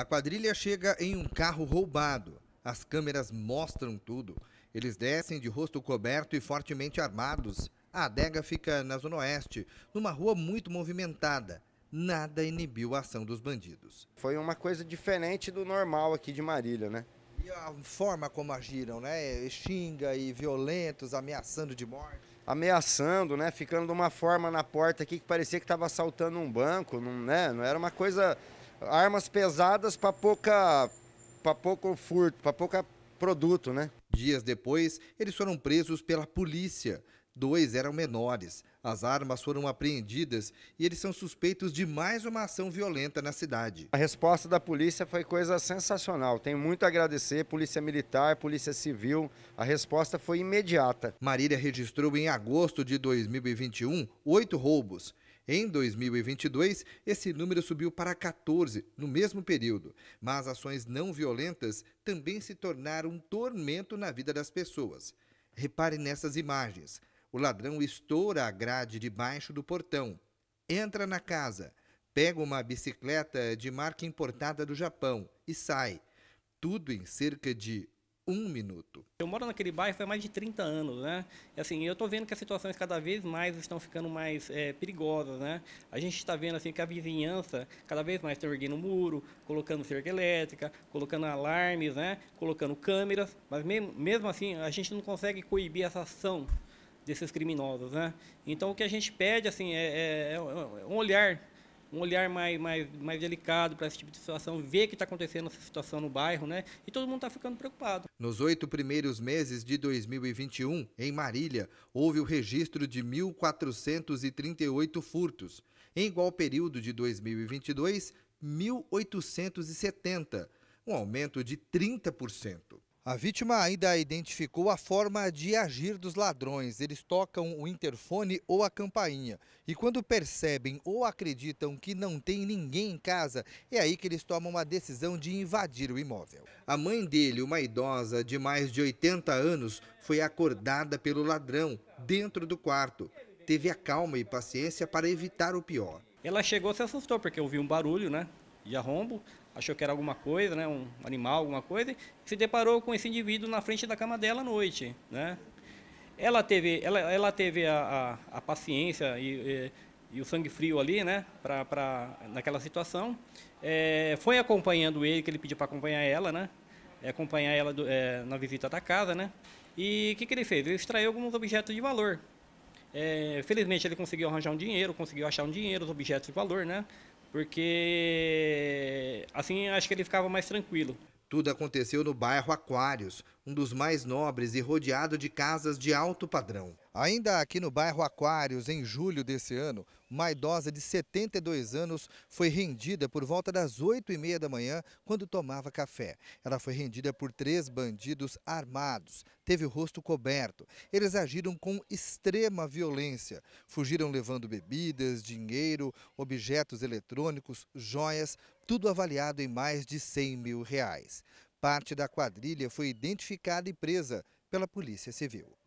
A quadrilha chega em um carro roubado. As câmeras mostram tudo. Eles descem de rosto coberto e fortemente armados. A adega fica na Zona Oeste, numa rua muito movimentada. Nada inibiu a ação dos bandidos. Foi uma coisa diferente do normal aqui de Marília, né? E a forma como agiram, né? Xinga e violentos, ameaçando de morte. Ameaçando, né? Ficando de uma forma na porta aqui que parecia que estava assaltando um banco, não, né? Não era uma coisa armas pesadas para pouca para pouco furto, para pouca produto, né? Dias depois, eles foram presos pela polícia. Dois eram menores. As armas foram apreendidas e eles são suspeitos de mais uma ação violenta na cidade. A resposta da polícia foi coisa sensacional. Tenho muito a agradecer, Polícia Militar, Polícia Civil. A resposta foi imediata. Marília registrou em agosto de 2021 oito roubos. Em 2022, esse número subiu para 14 no mesmo período, mas ações não violentas também se tornaram um tormento na vida das pessoas. Repare nessas imagens. O ladrão estoura a grade debaixo do portão, entra na casa, pega uma bicicleta de marca importada do Japão e sai. Tudo em cerca de um minuto. Eu moro naquele bairro há mais de 30 anos, né? Assim, eu estou vendo que as situações cada vez mais estão ficando mais é, perigosas, né? A gente está vendo assim que a vizinhança cada vez mais está erguendo muro, colocando cerca elétrica, colocando alarmes, né? Colocando câmeras, mas mesmo, mesmo assim a gente não consegue coibir essa ação desses criminosos, né? Então o que a gente pede assim é, é, é um olhar um olhar mais, mais, mais delicado para esse tipo de situação, ver que está acontecendo essa situação no bairro, né? E todo mundo está ficando preocupado. Nos oito primeiros meses de 2021, em Marília, houve o registro de 1.438 furtos. Em igual período de 2022, 1.870, um aumento de 30%. A vítima ainda identificou a forma de agir dos ladrões. Eles tocam o interfone ou a campainha. E quando percebem ou acreditam que não tem ninguém em casa, é aí que eles tomam a decisão de invadir o imóvel. A mãe dele, uma idosa de mais de 80 anos, foi acordada pelo ladrão dentro do quarto. Teve a calma e paciência para evitar o pior. Ela chegou e se assustou porque ouviu um barulho, né? de arrombo, achou que era alguma coisa, né, um animal, alguma coisa, e se deparou com esse indivíduo na frente da cama dela à noite. Né? Ela teve, ela, ela teve a, a, a paciência e, e, e, o sangue frio ali, né, pra, pra, naquela situação. É, foi acompanhando ele, que ele pediu para acompanhar ela, né, é, acompanhar ela do, é, na visita da casa, né, e o que, que ele fez? Ele extraiu alguns objetos de valor. É, felizmente ele conseguiu arranjar um dinheiro, conseguiu achar um dinheiro, os objetos de valor, né? porque assim acho que ele ficava mais tranquilo. Tudo aconteceu no bairro Aquários, um dos mais nobres e rodeado de casas de alto padrão. Ainda aqui no bairro Aquários, em julho desse ano, uma idosa de 72 anos foi rendida por volta das 8 e meia da manhã, quando tomava café. Ela foi rendida por três bandidos armados, teve o rosto coberto. Eles agiram com extrema violência. Fugiram levando bebidas, dinheiro, objetos eletrônicos, joias, tudo avaliado em mais de 100 mil reais. Parte da quadrilha foi identificada e presa pela Polícia Civil.